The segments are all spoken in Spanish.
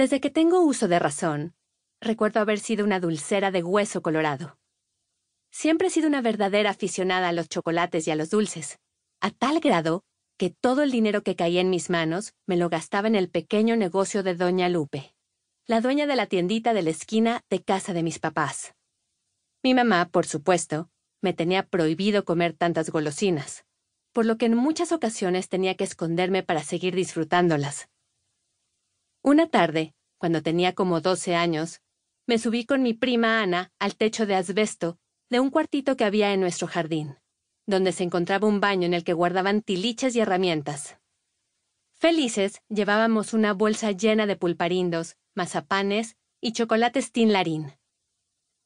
Desde que tengo uso de razón, recuerdo haber sido una dulcera de hueso colorado. Siempre he sido una verdadera aficionada a los chocolates y a los dulces, a tal grado que todo el dinero que caía en mis manos me lo gastaba en el pequeño negocio de Doña Lupe, la dueña de la tiendita de la esquina de casa de mis papás. Mi mamá, por supuesto, me tenía prohibido comer tantas golosinas, por lo que en muchas ocasiones tenía que esconderme para seguir disfrutándolas. Una tarde, cuando tenía como 12 años, me subí con mi prima Ana al techo de asbesto de un cuartito que había en nuestro jardín, donde se encontraba un baño en el que guardaban tiliches y herramientas. Felices, llevábamos una bolsa llena de pulparindos, mazapanes y chocolates tinlarín.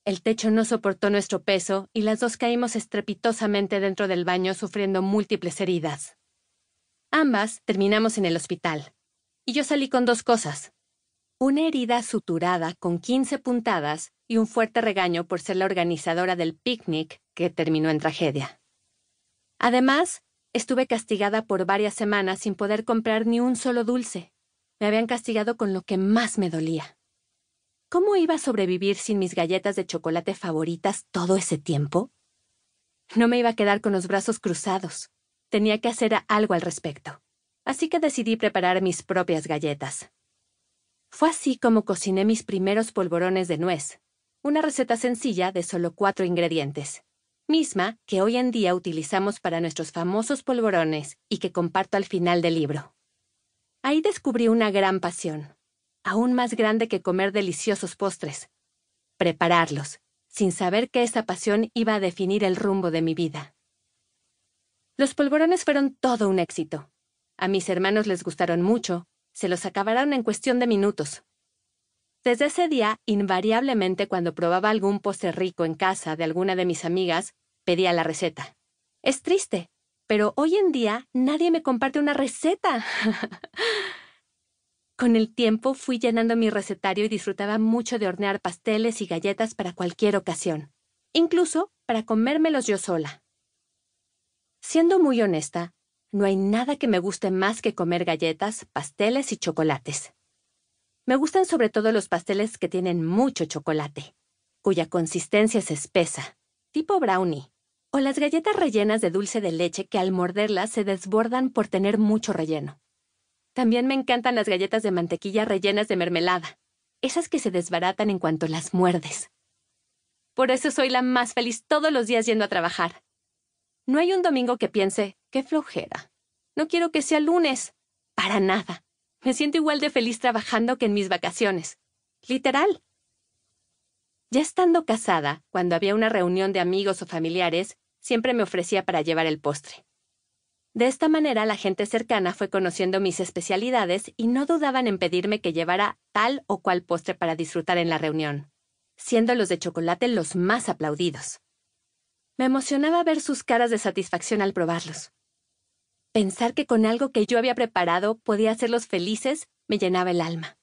El techo no soportó nuestro peso y las dos caímos estrepitosamente dentro del baño sufriendo múltiples heridas. Ambas terminamos en el hospital. Y yo salí con dos cosas. Una herida suturada con 15 puntadas y un fuerte regaño por ser la organizadora del picnic que terminó en tragedia. Además, estuve castigada por varias semanas sin poder comprar ni un solo dulce. Me habían castigado con lo que más me dolía. ¿Cómo iba a sobrevivir sin mis galletas de chocolate favoritas todo ese tiempo? No me iba a quedar con los brazos cruzados. Tenía que hacer algo al respecto. Así que decidí preparar mis propias galletas. Fue así como cociné mis primeros polvorones de nuez, una receta sencilla de solo cuatro ingredientes, misma que hoy en día utilizamos para nuestros famosos polvorones y que comparto al final del libro. Ahí descubrí una gran pasión, aún más grande que comer deliciosos postres, prepararlos, sin saber que esa pasión iba a definir el rumbo de mi vida. Los polvorones fueron todo un éxito. A mis hermanos les gustaron mucho, se los acabaron en cuestión de minutos. Desde ese día, invariablemente cuando probaba algún postre rico en casa de alguna de mis amigas, pedía la receta. Es triste, pero hoy en día nadie me comparte una receta. Con el tiempo fui llenando mi recetario y disfrutaba mucho de hornear pasteles y galletas para cualquier ocasión, incluso para comérmelos yo sola. Siendo muy honesta, no hay nada que me guste más que comer galletas, pasteles y chocolates. Me gustan sobre todo los pasteles que tienen mucho chocolate, cuya consistencia es espesa, tipo brownie, o las galletas rellenas de dulce de leche que al morderlas se desbordan por tener mucho relleno. También me encantan las galletas de mantequilla rellenas de mermelada, esas que se desbaratan en cuanto las muerdes. Por eso soy la más feliz todos los días yendo a trabajar. No hay un domingo que piense, qué flojera. No quiero que sea lunes. Para nada. Me siento igual de feliz trabajando que en mis vacaciones. Literal. Ya estando casada, cuando había una reunión de amigos o familiares, siempre me ofrecía para llevar el postre. De esta manera la gente cercana fue conociendo mis especialidades y no dudaban en pedirme que llevara tal o cual postre para disfrutar en la reunión, siendo los de chocolate los más aplaudidos. Me emocionaba ver sus caras de satisfacción al probarlos. Pensar que con algo que yo había preparado podía hacerlos felices me llenaba el alma.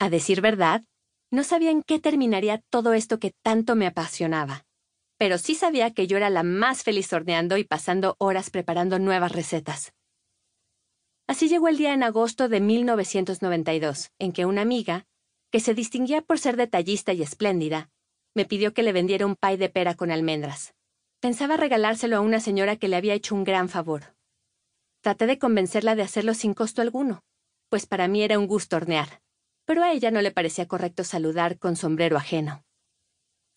A decir verdad, no sabía en qué terminaría todo esto que tanto me apasionaba, pero sí sabía que yo era la más feliz horneando y pasando horas preparando nuevas recetas. Así llegó el día en agosto de 1992, en que una amiga, que se distinguía por ser detallista y espléndida, me pidió que le vendiera un pay de pera con almendras. Pensaba regalárselo a una señora que le había hecho un gran favor. Traté de convencerla de hacerlo sin costo alguno, pues para mí era un gusto hornear, pero a ella no le parecía correcto saludar con sombrero ajeno.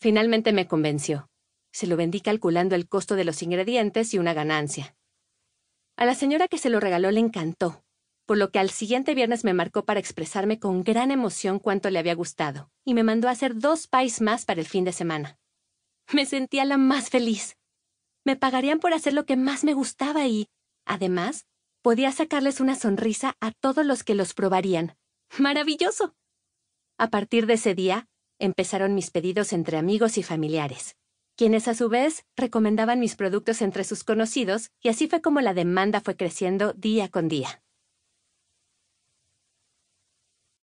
Finalmente me convenció. Se lo vendí calculando el costo de los ingredientes y una ganancia. A la señora que se lo regaló le encantó, por lo que al siguiente viernes me marcó para expresarme con gran emoción cuánto le había gustado, y me mandó a hacer dos pies más para el fin de semana. Me sentía la más feliz. Me pagarían por hacer lo que más me gustaba y, además, podía sacarles una sonrisa a todos los que los probarían. ¡Maravilloso! A partir de ese día, empezaron mis pedidos entre amigos y familiares, quienes a su vez recomendaban mis productos entre sus conocidos, y así fue como la demanda fue creciendo día con día.